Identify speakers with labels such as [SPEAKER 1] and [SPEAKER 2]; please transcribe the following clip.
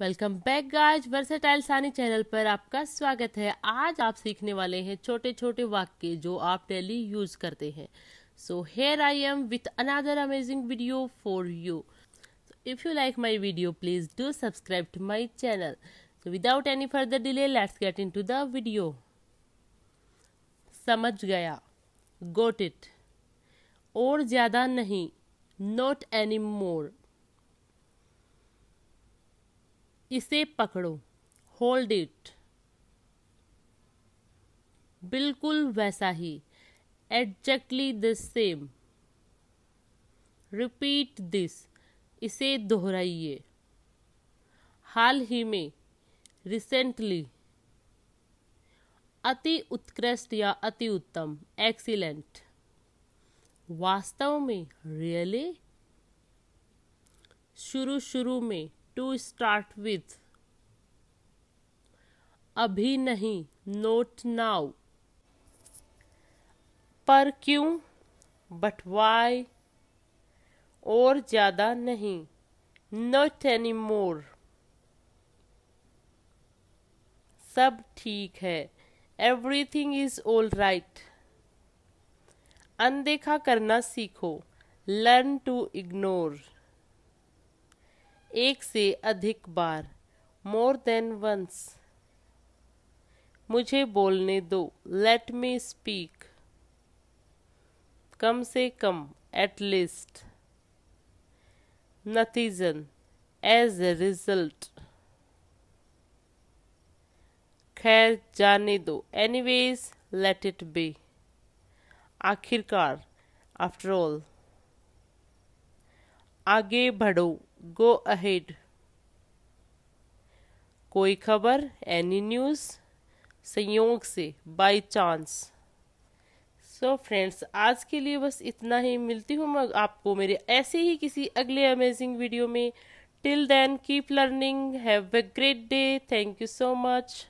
[SPEAKER 1] Welcome back guys versatile Saani channel पर आपका स्वागत है आज आप सीखने वाले हैं छोटे छोटे वाक्य जो आप डेली यूज करते हैं so here I am with another amazing video for you if you like my video please do subscribe to my channel so without any further delay let's get to the video समझ गया got it और ज्यादा नहीं note any more इसे पकड़ो hold it बिल्कुल वैसा ही exactly the same repeat this इसे दोहराइए हाल ही में रिसेंटली अति उत्कृष्ट या अति उत्तम एक्सीलेंट वास्तव में रियली really? शुरू शुरू में टू स्टार्ट विथ अभी नहीं नोट नाउ पर क्यों बट वाई और ज़्यादा नहीं नोट एनी मोर सब ठीक है एवरीथिंग इज ऑल राइट अनदेखा करना सीखो लर्न टू इग्नोर एक से अधिक बार मोर देन वंस मुझे बोलने दो लेट मी स्पीक कम से कम एट लीस्ट नतीजन एज ए रिजल्ट खैर जाने दो एनीवेज लेट इट बी आखिरकार आफ्टर ऑल आगे बढ़ो गो अहेड कोई खबर एनी न्यूज़ संयोग से बाय चांस सो फ्रेंड्स आज के लिए बस इतना ही मिलती हूँ मैं आपको मेरे ऐसे ही किसी अगले अमेजिंग वीडियो में till then keep learning have a great day thank you so much